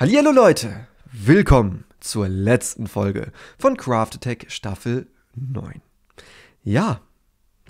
Hallihallo Leute, willkommen zur letzten Folge von Craft Attack Staffel 9. Ja,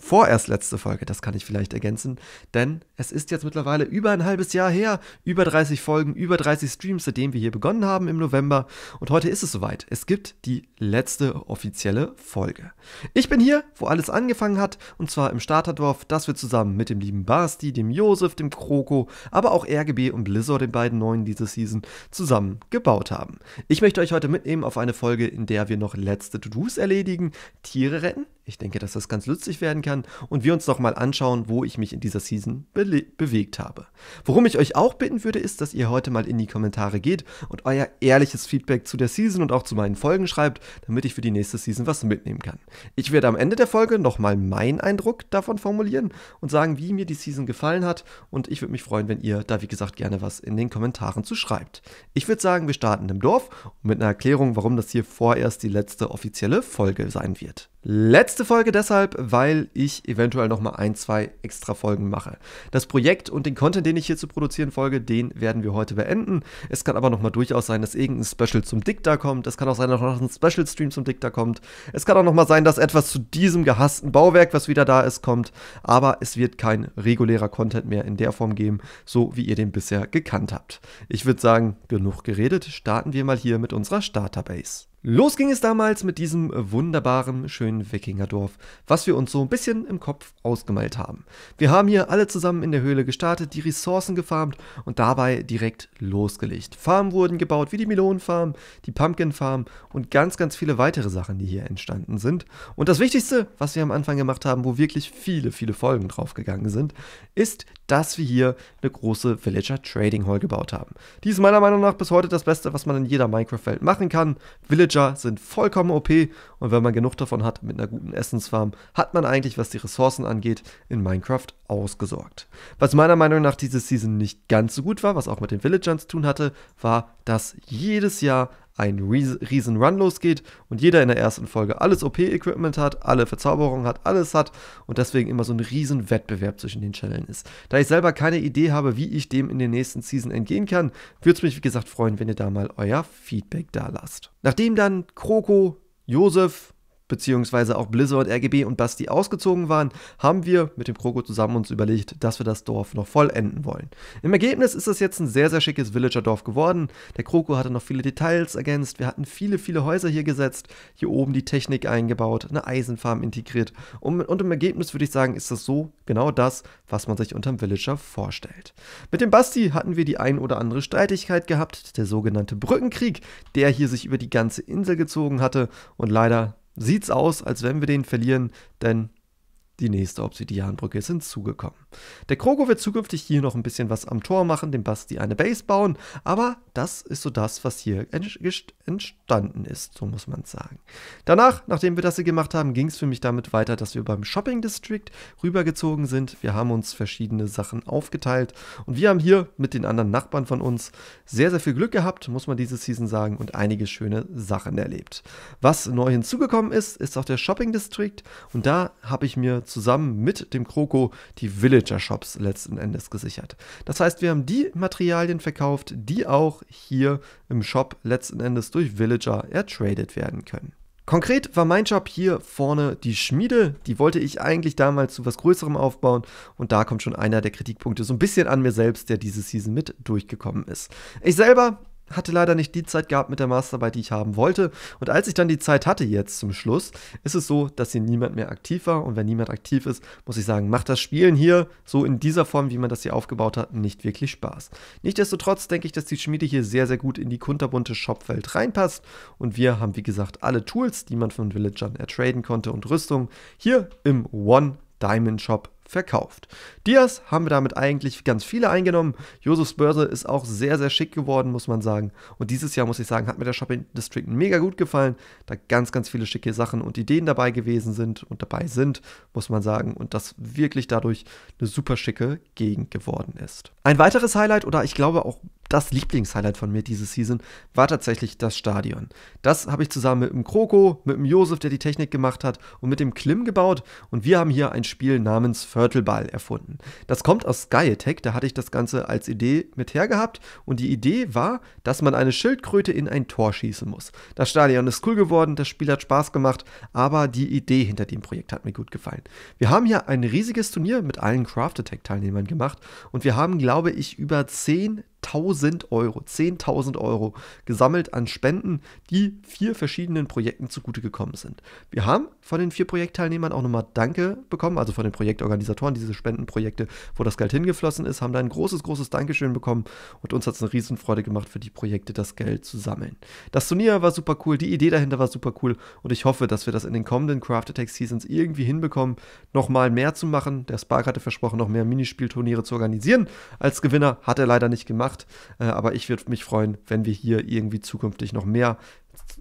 vorerst letzte Folge, das kann ich vielleicht ergänzen, denn es ist jetzt mittlerweile über ein halbes Jahr her, über 30 Folgen, über 30 Streams, seitdem wir hier begonnen haben im November und heute ist es soweit. Es gibt die letzte offizielle Folge. Ich bin hier, wo alles angefangen hat und zwar im Starterdorf, das wir zusammen mit dem lieben Basti, dem Josef, dem Kroko, aber auch RGB und Blizzard, den beiden neuen diese Season, zusammen gebaut haben. Ich möchte euch heute mitnehmen auf eine Folge, in der wir noch letzte To-Dos erledigen, Tiere retten, ich denke, dass das ganz lustig werden kann, Kritikern und wir uns doch mal anschauen, wo ich mich in dieser Season be bewegt habe. Worum ich euch auch bitten würde, ist, dass ihr heute mal in die Kommentare geht und euer ehrliches Feedback zu der Season und auch zu meinen Folgen schreibt, damit ich für die nächste Season was mitnehmen kann. Ich werde am Ende der Folge nochmal meinen Eindruck davon formulieren und sagen, wie mir die Season gefallen hat und ich würde mich freuen, wenn ihr da wie gesagt gerne was in den Kommentaren zu schreibt. Ich würde sagen, wir starten im Dorf und mit einer Erklärung, warum das hier vorerst die letzte offizielle Folge sein wird. Letzte Folge deshalb, weil ich eventuell nochmal ein, zwei extra Folgen mache. Das Projekt und den Content, den ich hier zu produzieren folge, den werden wir heute beenden. Es kann aber nochmal durchaus sein, dass irgendein Special zum Dick da kommt. Es kann auch sein, dass noch ein Special-Stream zum Dick da kommt. Es kann auch nochmal sein, dass etwas zu diesem gehassten Bauwerk, was wieder da ist, kommt. Aber es wird kein regulärer Content mehr in der Form geben, so wie ihr den bisher gekannt habt. Ich würde sagen, genug geredet. Starten wir mal hier mit unserer Starterbase. Los ging es damals mit diesem wunderbaren, schönen Wikingerdorf, was wir uns so ein bisschen im Kopf ausgemalt haben. Wir haben hier alle zusammen in der Höhle gestartet, die Ressourcen gefarmt und dabei direkt losgelegt. Farmen wurden gebaut, wie die Melonenfarm, die Pumpkinfarm und ganz, ganz viele weitere Sachen, die hier entstanden sind. Und das Wichtigste, was wir am Anfang gemacht haben, wo wirklich viele, viele Folgen draufgegangen sind, ist, dass wir hier eine große Villager Trading Hall gebaut haben. Die ist meiner Meinung nach bis heute das Beste, was man in jeder Minecraft-Welt machen kann. Villager Villager sind vollkommen OP und wenn man genug davon hat mit einer guten Essensfarm, hat man eigentlich, was die Ressourcen angeht, in Minecraft ausgesorgt. Was meiner Meinung nach diese Season nicht ganz so gut war, was auch mit den Villagern zu tun hatte, war, dass jedes Jahr ein riesen Run losgeht und jeder in der ersten Folge alles OP-Equipment hat, alle Verzauberungen hat, alles hat und deswegen immer so ein riesen Wettbewerb zwischen den Channeln ist. Da ich selber keine Idee habe, wie ich dem in den nächsten Season entgehen kann, würde es mich wie gesagt freuen, wenn ihr da mal euer Feedback da lasst. Nachdem dann Kroko, Josef, beziehungsweise auch Blizzard, RGB und Basti ausgezogen waren, haben wir mit dem Kroko zusammen uns überlegt, dass wir das Dorf noch vollenden wollen. Im Ergebnis ist es jetzt ein sehr, sehr schickes Villager-Dorf geworden. Der Kroko hatte noch viele Details ergänzt, wir hatten viele, viele Häuser hier gesetzt, hier oben die Technik eingebaut, eine Eisenfarm integriert und, und im Ergebnis würde ich sagen, ist das so genau das, was man sich unterm Villager vorstellt. Mit dem Basti hatten wir die ein oder andere Streitigkeit gehabt, der sogenannte Brückenkrieg, der hier sich über die ganze Insel gezogen hatte und leider sieht's aus, als wenn wir den verlieren, denn die nächste Obsidianbrücke ist hinzugekommen. Der Kroko wird zukünftig hier noch ein bisschen was am Tor machen, dem Basti eine Base bauen, aber das ist so das, was hier entstanden ist, so muss man sagen. Danach, nachdem wir das hier gemacht haben, ging es für mich damit weiter, dass wir beim Shopping District rübergezogen sind. Wir haben uns verschiedene Sachen aufgeteilt und wir haben hier mit den anderen Nachbarn von uns sehr, sehr viel Glück gehabt, muss man diese Season sagen, und einige schöne Sachen erlebt. Was neu hinzugekommen ist, ist auch der Shopping District und da habe ich mir zusammen mit dem Kroko die Village Villager-Shops letzten Endes gesichert. Das heißt, wir haben die Materialien verkauft, die auch hier im Shop letzten Endes durch Villager ertradet werden können. Konkret war mein Job hier vorne die Schmiede. Die wollte ich eigentlich damals zu was Größerem aufbauen. Und da kommt schon einer der Kritikpunkte so ein bisschen an mir selbst, der diese Season mit durchgekommen ist. Ich selber hatte leider nicht die Zeit gehabt mit der Masterarbeit, die ich haben wollte. Und als ich dann die Zeit hatte jetzt zum Schluss, ist es so, dass hier niemand mehr aktiv war. Und wenn niemand aktiv ist, muss ich sagen, macht das Spielen hier so in dieser Form, wie man das hier aufgebaut hat, nicht wirklich Spaß. Nichtsdestotrotz denke ich, dass die Schmiede hier sehr, sehr gut in die kunterbunte Shopwelt reinpasst. Und wir haben, wie gesagt, alle Tools, die man von Villagern ertraden konnte und Rüstung hier im One Diamond Shop verkauft. Diaz haben wir damit eigentlich ganz viele eingenommen. Josefs Börse ist auch sehr, sehr schick geworden, muss man sagen. Und dieses Jahr, muss ich sagen, hat mir der Shopping District mega gut gefallen, da ganz, ganz viele schicke Sachen und Ideen dabei gewesen sind und dabei sind, muss man sagen. Und das wirklich dadurch eine super schicke Gegend geworden ist. Ein weiteres Highlight oder ich glaube auch das Lieblingshighlight von mir diese Season war tatsächlich das Stadion. Das habe ich zusammen mit dem Kroko, mit dem Josef, der die Technik gemacht hat, und mit dem Klim gebaut. Und wir haben hier ein Spiel namens Viertelball erfunden. Das kommt aus Sky Attack, da hatte ich das Ganze als Idee mit hergehabt. Und die Idee war, dass man eine Schildkröte in ein Tor schießen muss. Das Stadion ist cool geworden, das Spiel hat Spaß gemacht, aber die Idee hinter dem Projekt hat mir gut gefallen. Wir haben hier ein riesiges Turnier mit allen Craft Attack Teilnehmern gemacht und wir haben, glaube ich, über zehn 1000 Euro, 10.000 Euro gesammelt an Spenden, die vier verschiedenen Projekten zugute gekommen sind. Wir haben von den vier Projektteilnehmern auch nochmal Danke bekommen, also von den Projektorganisatoren, diese Spendenprojekte, wo das Geld hingeflossen ist, haben da ein großes, großes Dankeschön bekommen und uns hat es eine Riesenfreude gemacht, für die Projekte das Geld zu sammeln. Das Turnier war super cool, die Idee dahinter war super cool und ich hoffe, dass wir das in den kommenden Craft Attack Seasons irgendwie hinbekommen, nochmal mehr zu machen. Der Spark hatte versprochen, noch mehr Minispielturniere zu organisieren. Als Gewinner hat er leider nicht gemacht gemacht. Äh, aber ich würde mich freuen, wenn wir hier irgendwie zukünftig noch mehr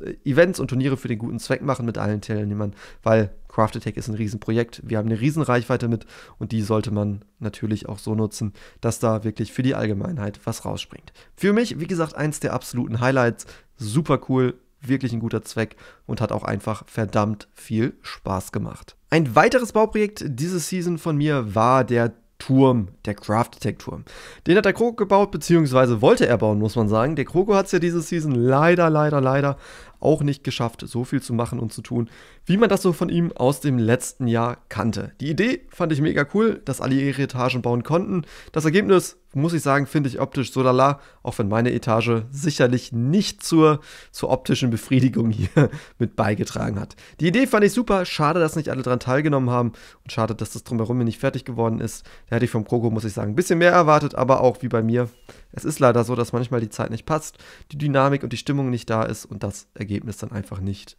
äh, Events und Turniere für den guten Zweck machen mit allen Teilnehmern, weil Craft Attack ist ein Riesenprojekt. Wir haben eine Riesenreichweite mit und die sollte man natürlich auch so nutzen, dass da wirklich für die Allgemeinheit was rausspringt. Für mich, wie gesagt, eins der absoluten Highlights. Super cool, wirklich ein guter Zweck und hat auch einfach verdammt viel Spaß gemacht. Ein weiteres Bauprojekt diese Season von mir war der Turm, der Craft Attack Turm. Den hat der Kroko gebaut, beziehungsweise wollte er bauen, muss man sagen. Der Kroko hat es ja diese Season leider, leider, leider auch nicht geschafft, so viel zu machen und zu tun, wie man das so von ihm aus dem letzten Jahr kannte. Die Idee fand ich mega cool, dass alle ihre Etagen bauen konnten. Das Ergebnis, muss ich sagen, finde ich optisch so lala, auch wenn meine Etage sicherlich nicht zur, zur optischen Befriedigung hier mit beigetragen hat. Die Idee fand ich super, schade, dass nicht alle daran teilgenommen haben und schade, dass das drumherum nicht fertig geworden ist. Da hätte ich vom Kroko, muss ich sagen, ein bisschen mehr erwartet, aber auch wie bei mir. Es ist leider so, dass manchmal die Zeit nicht passt, die Dynamik und die Stimmung nicht da ist und das Ergebnis Ergebnis dann einfach nicht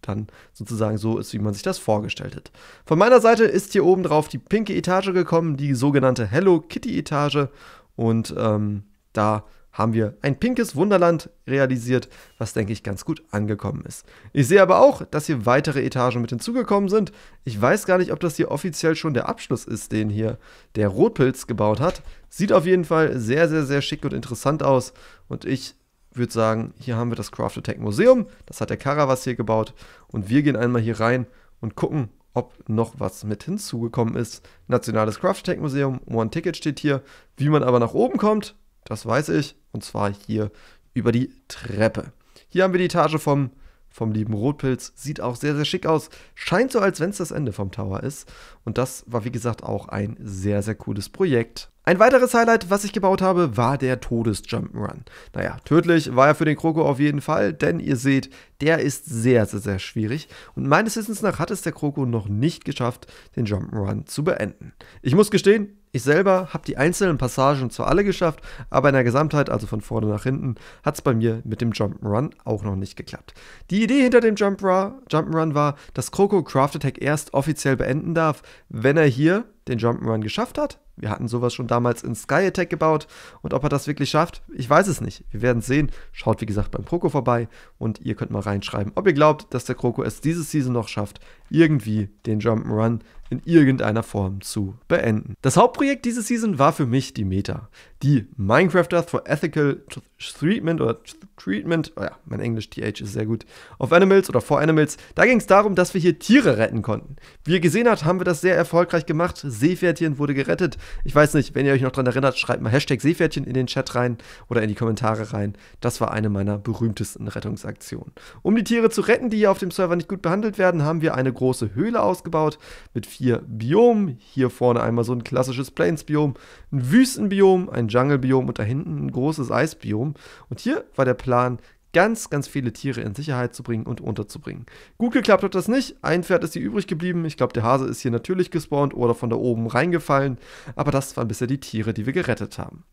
dann sozusagen so ist, wie man sich das vorgestellt hat. Von meiner Seite ist hier oben drauf die pinke Etage gekommen, die sogenannte Hello Kitty Etage. Und ähm, da haben wir ein pinkes Wunderland realisiert, was denke ich ganz gut angekommen ist. Ich sehe aber auch, dass hier weitere Etagen mit hinzugekommen sind. Ich weiß gar nicht, ob das hier offiziell schon der Abschluss ist, den hier der Rotpilz gebaut hat. Sieht auf jeden Fall sehr, sehr, sehr schick und interessant aus und ich würde sagen, hier haben wir das Craft Attack Museum. Das hat der Karawas hier gebaut. Und wir gehen einmal hier rein und gucken, ob noch was mit hinzugekommen ist. Nationales Craft Attack Museum, One Ticket steht hier. Wie man aber nach oben kommt, das weiß ich. Und zwar hier über die Treppe. Hier haben wir die Etage vom, vom lieben Rotpilz. Sieht auch sehr, sehr schick aus. Scheint so, als wenn es das Ende vom Tower ist. Und das war, wie gesagt, auch ein sehr, sehr cooles Projekt. Ein weiteres Highlight, was ich gebaut habe, war der Todesjump'n'Run. Naja, tödlich war er für den Kroko auf jeden Fall, denn ihr seht, der ist sehr, sehr, sehr schwierig. Und meines Wissens nach hat es der Kroko noch nicht geschafft, den Jump'n'Run zu beenden. Ich muss gestehen, ich selber habe die einzelnen Passagen zwar alle geschafft, aber in der Gesamtheit, also von vorne nach hinten, hat es bei mir mit dem Jump'n'Run auch noch nicht geklappt. Die Idee hinter dem Jump'n'Run Jump war, dass Kroko Craft Attack erst offiziell beenden darf, wenn er hier den Jump'n'Run geschafft hat. Wir hatten sowas schon damals in Sky Attack gebaut und ob er das wirklich schafft, ich weiß es nicht. Wir werden sehen. Schaut wie gesagt beim Kroko vorbei und ihr könnt mal reinschreiben, ob ihr glaubt, dass der Kroko es diese Season noch schafft, irgendwie den Jump'n'Run in irgendeiner Form zu beenden. Das Hauptprojekt diese Season war für mich die Meta die Minecrafters for Ethical Treatment oder Treatment, oh ja, mein Englisch TH ist sehr gut, of Animals oder for Animals. Da ging es darum, dass wir hier Tiere retten konnten. Wie ihr gesehen habt, haben wir das sehr erfolgreich gemacht. Seepferdchen wurde gerettet. Ich weiß nicht, wenn ihr euch noch daran erinnert, schreibt mal Hashtag Seepferdchen in den Chat rein oder in die Kommentare rein. Das war eine meiner berühmtesten Rettungsaktionen. Um die Tiere zu retten, die hier auf dem Server nicht gut behandelt werden, haben wir eine große Höhle ausgebaut mit vier Biomen. Hier vorne einmal so ein klassisches Plains-Biom, ein Wüstenbiom, ein Jungle-Biom und da hinten ein großes Eisbiom. Und hier war der Plan, ganz, ganz viele Tiere in Sicherheit zu bringen und unterzubringen. Gut geklappt hat das nicht. Ein Pferd ist hier übrig geblieben. Ich glaube, der Hase ist hier natürlich gespawnt oder von da oben reingefallen. Aber das waren bisher die Tiere, die wir gerettet haben.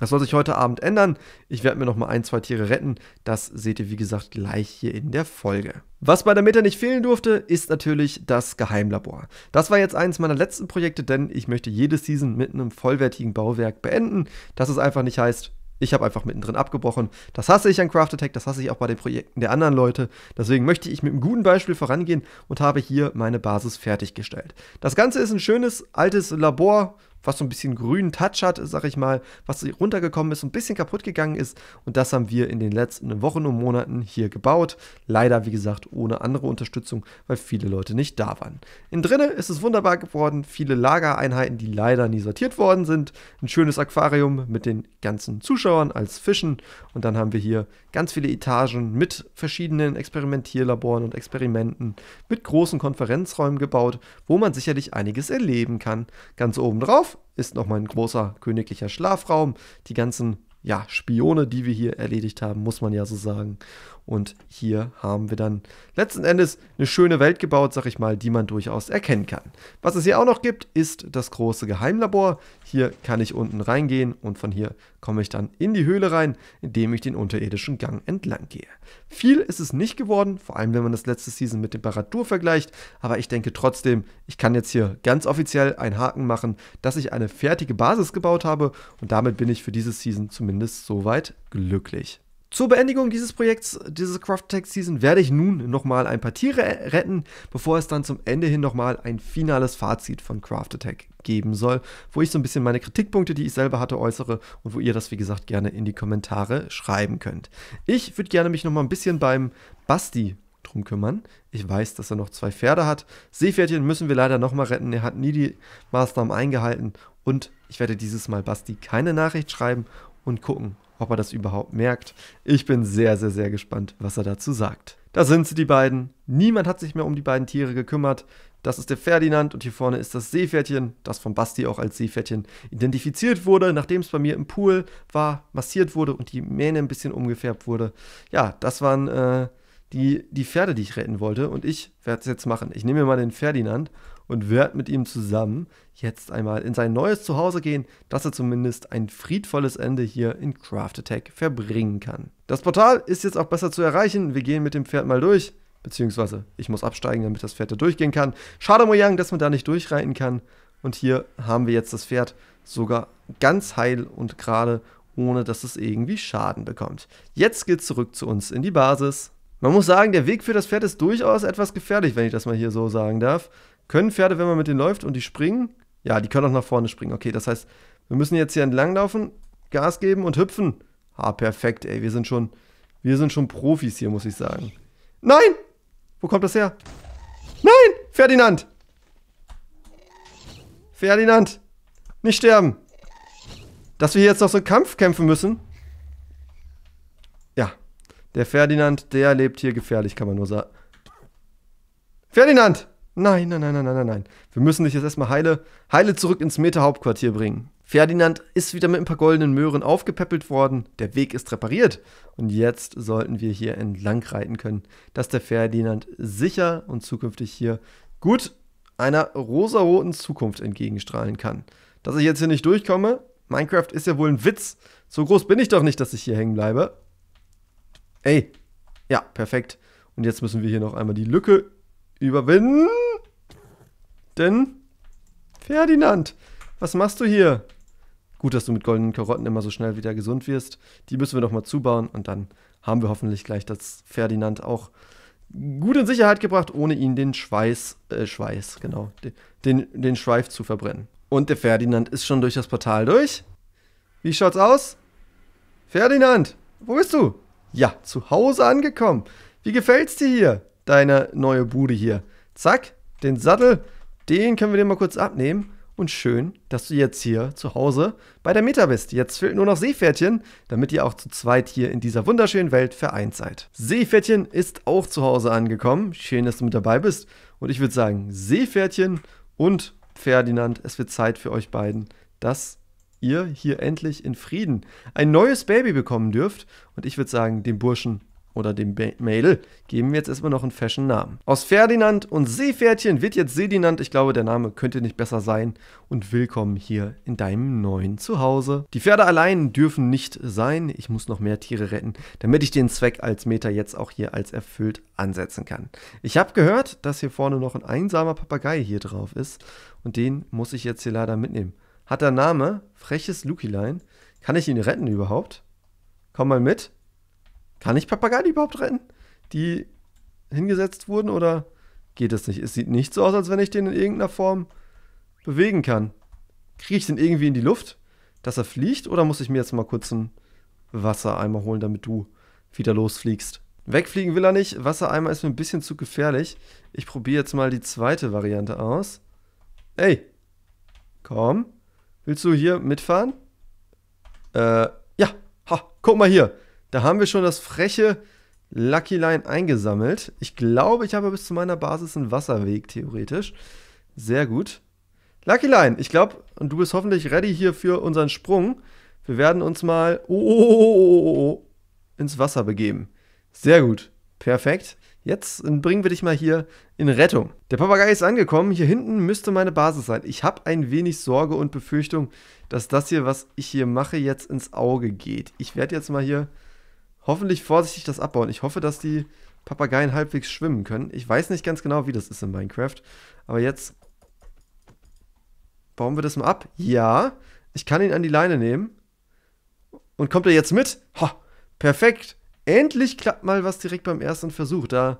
Das soll sich heute Abend ändern. Ich werde mir noch mal ein, zwei Tiere retten. Das seht ihr, wie gesagt, gleich hier in der Folge. Was bei der Meta nicht fehlen durfte, ist natürlich das Geheimlabor. Das war jetzt eines meiner letzten Projekte, denn ich möchte jede Season mit einem vollwertigen Bauwerk beenden. Dass es einfach nicht heißt, ich habe einfach mittendrin abgebrochen. Das hasse ich an Craft Attack, das hasse ich auch bei den Projekten der anderen Leute. Deswegen möchte ich mit einem guten Beispiel vorangehen und habe hier meine Basis fertiggestellt. Das Ganze ist ein schönes altes Labor, was so ein bisschen grünen Touch hat, sag ich mal, was runtergekommen ist, ein bisschen kaputt gegangen ist. Und das haben wir in den letzten Wochen und Monaten hier gebaut. Leider, wie gesagt, ohne andere Unterstützung, weil viele Leute nicht da waren. In drinnen ist es wunderbar geworden. Viele Lagereinheiten, die leider nie sortiert worden sind. Ein schönes Aquarium mit den ganzen Zuschauern als Fischen. Und dann haben wir hier ganz viele Etagen mit verschiedenen Experimentierlaboren und Experimenten, mit großen Konferenzräumen gebaut, wo man sicherlich einiges erleben kann. Ganz oben drauf ist nochmal ein großer königlicher Schlafraum. Die ganzen ja, Spione, die wir hier erledigt haben, muss man ja so sagen. Und hier haben wir dann letzten Endes eine schöne Welt gebaut, sag ich mal, die man durchaus erkennen kann. Was es hier auch noch gibt, ist das große Geheimlabor. Hier kann ich unten reingehen und von hier komme ich dann in die Höhle rein, indem ich den unterirdischen Gang entlang gehe. Viel ist es nicht geworden, vor allem wenn man das letzte Season mit Temperatur vergleicht, aber ich denke trotzdem, ich kann jetzt hier ganz offiziell einen Haken machen, dass ich eine fertige Basis gebaut habe und damit bin ich für diese Season zumindest soweit glücklich. Zur Beendigung dieses Projekts, dieses Craft Tech Season, werde ich nun nochmal ein paar Tiere retten, bevor es dann zum Ende hin nochmal ein finales Fazit von Craft Attack geben soll, wo ich so ein bisschen meine Kritikpunkte, die ich selber hatte, äußere und wo ihr das, wie gesagt, gerne in die Kommentare schreiben könnt. Ich würde gerne mich nochmal ein bisschen beim Basti drum kümmern. Ich weiß, dass er noch zwei Pferde hat. Seepferdchen müssen wir leider nochmal retten. Er hat nie die Maßnahmen eingehalten und ich werde dieses Mal Basti keine Nachricht schreiben und gucken, ob er das überhaupt merkt. Ich bin sehr, sehr, sehr gespannt, was er dazu sagt. Da sind sie, die beiden. Niemand hat sich mehr um die beiden Tiere gekümmert. Das ist der Ferdinand und hier vorne ist das Seepferdchen, das von Basti auch als Seepferdchen identifiziert wurde, nachdem es bei mir im Pool war, massiert wurde und die Mähne ein bisschen umgefärbt wurde. Ja, das waren äh, die, die Pferde, die ich retten wollte und ich werde es jetzt machen. Ich nehme mir mal den Ferdinand und wird mit ihm zusammen jetzt einmal in sein neues Zuhause gehen, dass er zumindest ein friedvolles Ende hier in Craft Attack verbringen kann. Das Portal ist jetzt auch besser zu erreichen. Wir gehen mit dem Pferd mal durch. Beziehungsweise ich muss absteigen, damit das Pferd da durchgehen kann. Schade, Mojang, dass man da nicht durchreiten kann. Und hier haben wir jetzt das Pferd sogar ganz heil und gerade, ohne dass es irgendwie Schaden bekommt. Jetzt geht's zurück zu uns in die Basis. Man muss sagen, der Weg für das Pferd ist durchaus etwas gefährlich, wenn ich das mal hier so sagen darf. Können Pferde, wenn man mit denen läuft und die springen, ja, die können auch nach vorne springen. Okay, das heißt, wir müssen jetzt hier entlanglaufen, Gas geben und hüpfen. Ah, perfekt, ey. Wir sind schon, wir sind schon Profis hier, muss ich sagen. Nein! Wo kommt das her? Nein! Ferdinand! Ferdinand! Nicht sterben! Dass wir jetzt noch so einen Kampf kämpfen müssen. Ja. Der Ferdinand, der lebt hier gefährlich, kann man nur sagen. Ferdinand! Nein, nein, nein, nein, nein, nein. Wir müssen dich jetzt erstmal heile, heile zurück ins Meta-Hauptquartier bringen. Ferdinand ist wieder mit ein paar goldenen Möhren aufgepäppelt worden. Der Weg ist repariert. Und jetzt sollten wir hier entlang reiten können, dass der Ferdinand sicher und zukünftig hier gut einer rosaroten Zukunft entgegenstrahlen kann. Dass ich jetzt hier nicht durchkomme, Minecraft ist ja wohl ein Witz. So groß bin ich doch nicht, dass ich hier hängen bleibe. Ey, ja, perfekt. Und jetzt müssen wir hier noch einmal die Lücke überwinden denn? Ferdinand, was machst du hier? Gut, dass du mit goldenen Karotten immer so schnell wieder gesund wirst. Die müssen wir doch mal zubauen und dann haben wir hoffentlich gleich das Ferdinand auch gut in Sicherheit gebracht, ohne ihn den Schweiß, äh, Schweiß, genau, den, den, den Schweif zu verbrennen. Und der Ferdinand ist schon durch das Portal durch. Wie schaut's aus? Ferdinand, wo bist du? Ja, zu Hause angekommen. Wie gefällt's dir hier? Deine neue Bude hier. Zack, den Sattel den können wir dir mal kurz abnehmen. Und schön, dass du jetzt hier zu Hause bei der Meta bist. Jetzt fehlt nur noch Seepferdchen, damit ihr auch zu zweit hier in dieser wunderschönen Welt vereint seid. Seepferdchen ist auch zu Hause angekommen. Schön, dass du mit dabei bist. Und ich würde sagen, Seepferdchen und Ferdinand, es wird Zeit für euch beiden, dass ihr hier endlich in Frieden ein neues Baby bekommen dürft. Und ich würde sagen, dem Burschen oder dem Mädel geben wir jetzt erstmal noch einen fashion Namen. Aus Ferdinand und Seepferdchen wird jetzt Sedinand. Ich glaube, der Name könnte nicht besser sein. Und willkommen hier in deinem neuen Zuhause. Die Pferde allein dürfen nicht sein. Ich muss noch mehr Tiere retten, damit ich den Zweck als Meter jetzt auch hier als erfüllt ansetzen kann. Ich habe gehört, dass hier vorne noch ein einsamer Papagei hier drauf ist. Und den muss ich jetzt hier leider mitnehmen. Hat der Name freches Lukilein. Kann ich ihn retten überhaupt? Komm mal mit. Kann ich Papageien überhaupt retten, die hingesetzt wurden oder geht das nicht? Es sieht nicht so aus, als wenn ich den in irgendeiner Form bewegen kann. Kriege ich den irgendwie in die Luft, dass er fliegt oder muss ich mir jetzt mal kurz einen Wassereimer holen, damit du wieder losfliegst? Wegfliegen will er nicht, Wassereimer ist mir ein bisschen zu gefährlich. Ich probiere jetzt mal die zweite Variante aus. Ey, komm, willst du hier mitfahren? Äh, ja, ha, guck mal hier. Da haben wir schon das freche Lucky Line eingesammelt. Ich glaube, ich habe bis zu meiner Basis einen Wasserweg, theoretisch. Sehr gut. Lucky Line, ich glaube, und du bist hoffentlich ready hier für unseren Sprung. Wir werden uns mal oh oh oh, oh, oh, oh, ins Wasser begeben. Sehr gut. Perfekt. Jetzt bringen wir dich mal hier in Rettung. Der Papagei ist angekommen. Hier hinten müsste meine Basis sein. Ich habe ein wenig Sorge und Befürchtung, dass das hier, was ich hier mache, jetzt ins Auge geht. Ich werde jetzt mal hier hoffentlich vorsichtig das abbauen. Ich hoffe, dass die Papageien halbwegs schwimmen können. Ich weiß nicht ganz genau, wie das ist in Minecraft. Aber jetzt bauen wir das mal ab. Ja, ich kann ihn an die Leine nehmen. Und kommt er jetzt mit? Ha, perfekt. Endlich klappt mal was direkt beim ersten Versuch. Da,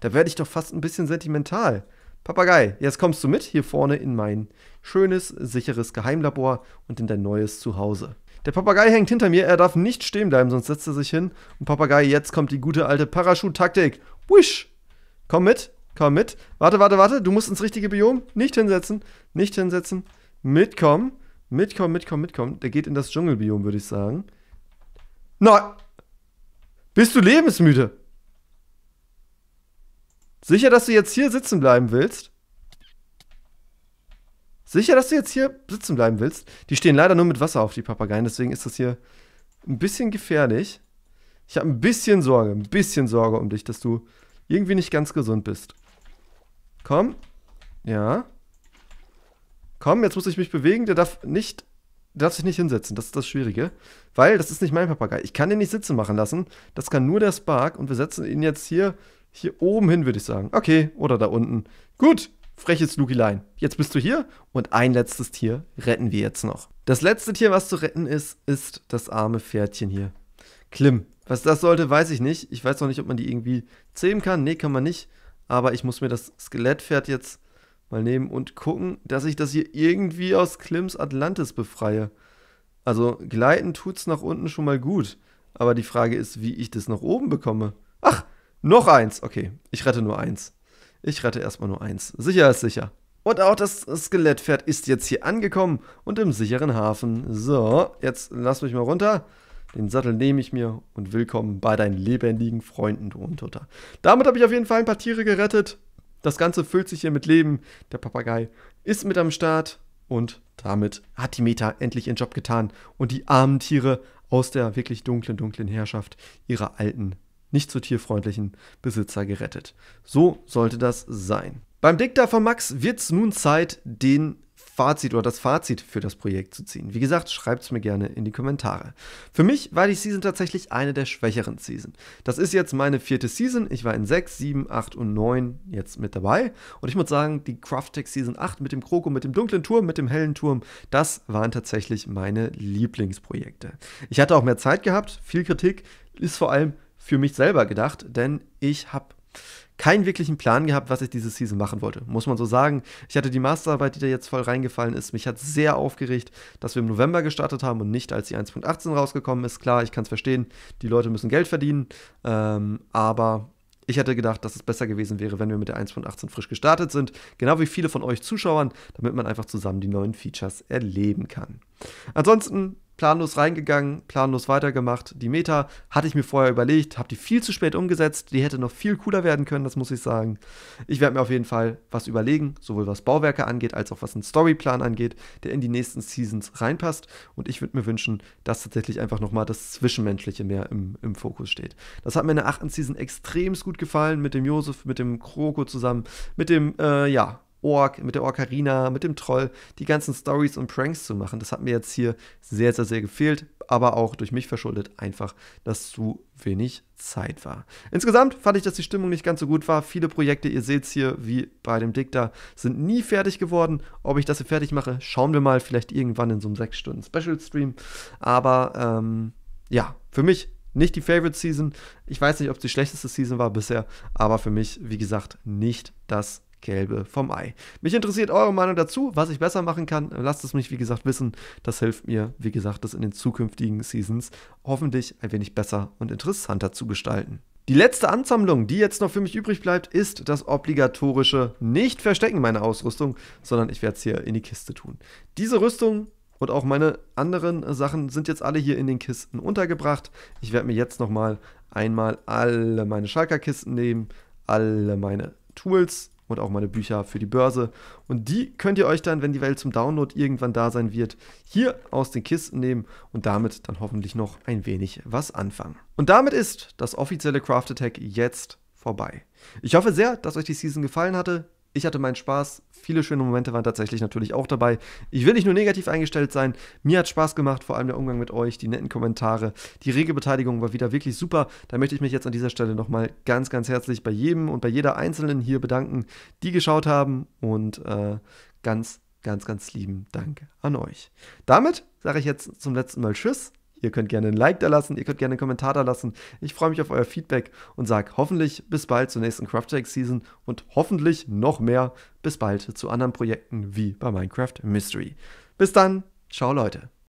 da werde ich doch fast ein bisschen sentimental. Papagei, jetzt kommst du mit hier vorne in mein schönes, sicheres Geheimlabor und in dein neues Zuhause. Der Papagei hängt hinter mir, er darf nicht stehen bleiben, sonst setzt er sich hin. Und Papagei, jetzt kommt die gute alte Parachut-Taktik. Wish! Komm mit, komm mit. Warte, warte, warte, du musst ins richtige Biom. Nicht hinsetzen, nicht hinsetzen. Mitkommen, mitkommen, mitkommen, mitkommen. Der geht in das Dschungelbiom, würde ich sagen. Nein! Bist du lebensmüde? Sicher, dass du jetzt hier sitzen bleiben willst? Sicher, dass du jetzt hier sitzen bleiben willst? Die stehen leider nur mit Wasser auf, die Papageien, deswegen ist das hier ein bisschen gefährlich. Ich habe ein bisschen Sorge, ein bisschen Sorge um dich, dass du irgendwie nicht ganz gesund bist. Komm. Ja. Komm, jetzt muss ich mich bewegen. Der darf nicht, der darf sich nicht hinsetzen. Das ist das Schwierige. Weil das ist nicht mein Papagei. Ich kann den nicht sitzen machen lassen. Das kann nur der Spark. Und wir setzen ihn jetzt hier, hier oben hin, würde ich sagen. Okay, oder da unten. Gut, freche Lugilein. Jetzt bist du hier und ein letztes Tier retten wir jetzt noch. Das letzte Tier, was zu retten ist, ist das arme Pferdchen hier. Klim. Was das sollte, weiß ich nicht. Ich weiß noch nicht, ob man die irgendwie zähmen kann. Nee, kann man nicht. Aber ich muss mir das Skelettpferd jetzt mal nehmen und gucken, dass ich das hier irgendwie aus Klims Atlantis befreie. Also gleiten tut es nach unten schon mal gut. Aber die Frage ist, wie ich das nach oben bekomme. Ach, noch eins. Okay, ich rette nur eins. Ich rette erstmal nur eins. Sicher ist sicher. Und auch das Skelettpferd ist jetzt hier angekommen und im sicheren Hafen. So, jetzt lass mich mal runter. Den Sattel nehme ich mir und willkommen bei deinen lebendigen Freunden, du Untoter. Damit habe ich auf jeden Fall ein paar Tiere gerettet. Das Ganze füllt sich hier mit Leben. Der Papagei ist mit am Start und damit hat die Meta endlich ihren Job getan und die armen Tiere aus der wirklich dunklen, dunklen Herrschaft ihrer alten nicht zu tierfreundlichen Besitzer gerettet. So sollte das sein. Beim Dikter von Max wird es nun Zeit, den Fazit oder das Fazit für das Projekt zu ziehen. Wie gesagt, schreibt es mir gerne in die Kommentare. Für mich war die Season tatsächlich eine der schwächeren Season. Das ist jetzt meine vierte Season. Ich war in 6, 7, 8 und 9 jetzt mit dabei. Und ich muss sagen, die Crafttech Season 8 mit dem Kroko, mit dem dunklen Turm, mit dem hellen Turm, das waren tatsächlich meine Lieblingsprojekte. Ich hatte auch mehr Zeit gehabt, viel Kritik, ist vor allem für mich selber gedacht, denn ich habe keinen wirklichen Plan gehabt, was ich diese Season machen wollte, muss man so sagen. Ich hatte die Masterarbeit, die da jetzt voll reingefallen ist. Mich hat sehr aufgeregt, dass wir im November gestartet haben und nicht als die 1.18 rausgekommen ist. Klar, ich kann es verstehen, die Leute müssen Geld verdienen, ähm, aber ich hatte gedacht, dass es besser gewesen wäre, wenn wir mit der 1.18 frisch gestartet sind, genau wie viele von euch Zuschauern, damit man einfach zusammen die neuen Features erleben kann. Ansonsten planlos reingegangen, planlos weitergemacht. Die Meta hatte ich mir vorher überlegt, habe die viel zu spät umgesetzt. Die hätte noch viel cooler werden können, das muss ich sagen. Ich werde mir auf jeden Fall was überlegen, sowohl was Bauwerke angeht, als auch was einen Storyplan angeht, der in die nächsten Seasons reinpasst. Und ich würde mir wünschen, dass tatsächlich einfach nochmal das Zwischenmenschliche mehr im, im Fokus steht. Das hat mir in der achten Season extremst gut gefallen, mit dem Josef, mit dem Kroko zusammen, mit dem, äh, ja, Ork, mit der Orkarina, mit dem Troll, die ganzen Stories und Pranks zu machen. Das hat mir jetzt hier sehr, sehr, sehr gefehlt, aber auch durch mich verschuldet einfach, dass zu wenig Zeit war. Insgesamt fand ich, dass die Stimmung nicht ganz so gut war. Viele Projekte, ihr seht es hier, wie bei dem Dicta, sind nie fertig geworden. Ob ich das hier fertig mache, schauen wir mal, vielleicht irgendwann in so einem 6-Stunden-Special-Stream. Aber ähm, ja, für mich nicht die Favorite Season. Ich weiß nicht, ob es die schlechteste Season war bisher, aber für mich, wie gesagt, nicht das Gelbe vom Ei. Mich interessiert eure Meinung dazu, was ich besser machen kann. Lasst es mich, wie gesagt, wissen. Das hilft mir, wie gesagt, das in den zukünftigen Seasons hoffentlich ein wenig besser und interessanter zu gestalten. Die letzte Ansammlung, die jetzt noch für mich übrig bleibt, ist das obligatorische Nicht-Verstecken meiner Ausrüstung, sondern ich werde es hier in die Kiste tun. Diese Rüstung und auch meine anderen Sachen sind jetzt alle hier in den Kisten untergebracht. Ich werde mir jetzt nochmal einmal alle meine Schalker-Kisten nehmen, alle meine Tools und auch meine Bücher für die Börse. Und die könnt ihr euch dann, wenn die Welt zum Download irgendwann da sein wird, hier aus den Kisten nehmen und damit dann hoffentlich noch ein wenig was anfangen. Und damit ist das offizielle Craft Attack jetzt vorbei. Ich hoffe sehr, dass euch die Season gefallen hatte ich hatte meinen Spaß. Viele schöne Momente waren tatsächlich natürlich auch dabei. Ich will nicht nur negativ eingestellt sein. Mir hat Spaß gemacht, vor allem der Umgang mit euch, die netten Kommentare. Die rege Beteiligung war wieder wirklich super. Da möchte ich mich jetzt an dieser Stelle nochmal ganz, ganz herzlich bei jedem und bei jeder Einzelnen hier bedanken, die geschaut haben. Und äh, ganz, ganz, ganz lieben Dank an euch. Damit sage ich jetzt zum letzten Mal Tschüss. Ihr könnt gerne ein Like da lassen, ihr könnt gerne einen Kommentar da lassen. Ich freue mich auf euer Feedback und sage hoffentlich bis bald zur nächsten Craft Craftjack Season und hoffentlich noch mehr bis bald zu anderen Projekten wie bei Minecraft Mystery. Bis dann, ciao Leute.